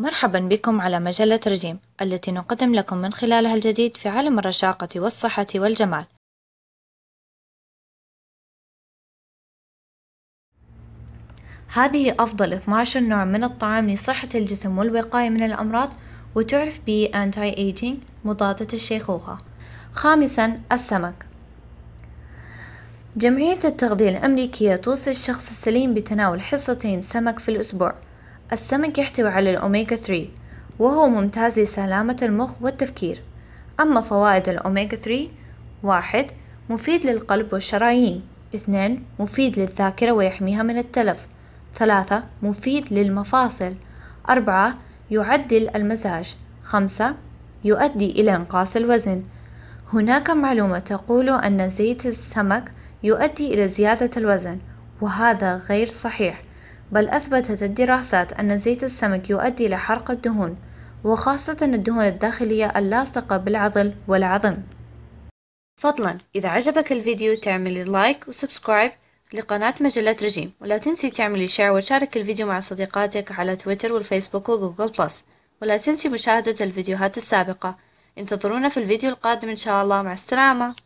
مرحبا بكم على مجلة رجيم التي نقدم لكم من خلالها الجديد في عالم الرشاقة والصحة والجمال هذه أفضل 12 نوع من الطعام لصحة الجسم والوقاية من الأمراض وتعرف ب Anti Aging مضادة الشيخوخة خامسا السمك جمعية التغذية الأمريكية توصي الشخص السليم بتناول حصتين سمك في الأسبوع السمك يحتوي على الأوميجا 3 وهو ممتاز لسلامة المخ والتفكير أما فوائد الأوميجا 3 واحد مفيد للقلب والشرايين اثنان مفيد للذاكرة ويحميها من التلف ثلاثة مفيد للمفاصل أربعة يعدل المزاج خمسة يؤدي إلى انقاص الوزن هناك معلومة تقول أن زيت السمك يؤدي إلى زيادة الوزن وهذا غير صحيح بل أثبتت الدراسات أن زيت السمك يؤدي لحرق الدهون وخاصة الدهون الداخلية اللاصقة بالعضل والعظم فضلا إذا عجبك الفيديو تعملي لايك وسبسكرايب لقناة مجلة رجيم ولا تنسي تعملي شير وتشارك الفيديو مع صديقاتك على تويتر والفيسبوك وجوجل بلس ولا تنسي مشاهدة الفيديوهات السابقة انتظرونا في الفيديو القادم إن شاء الله مع السلامة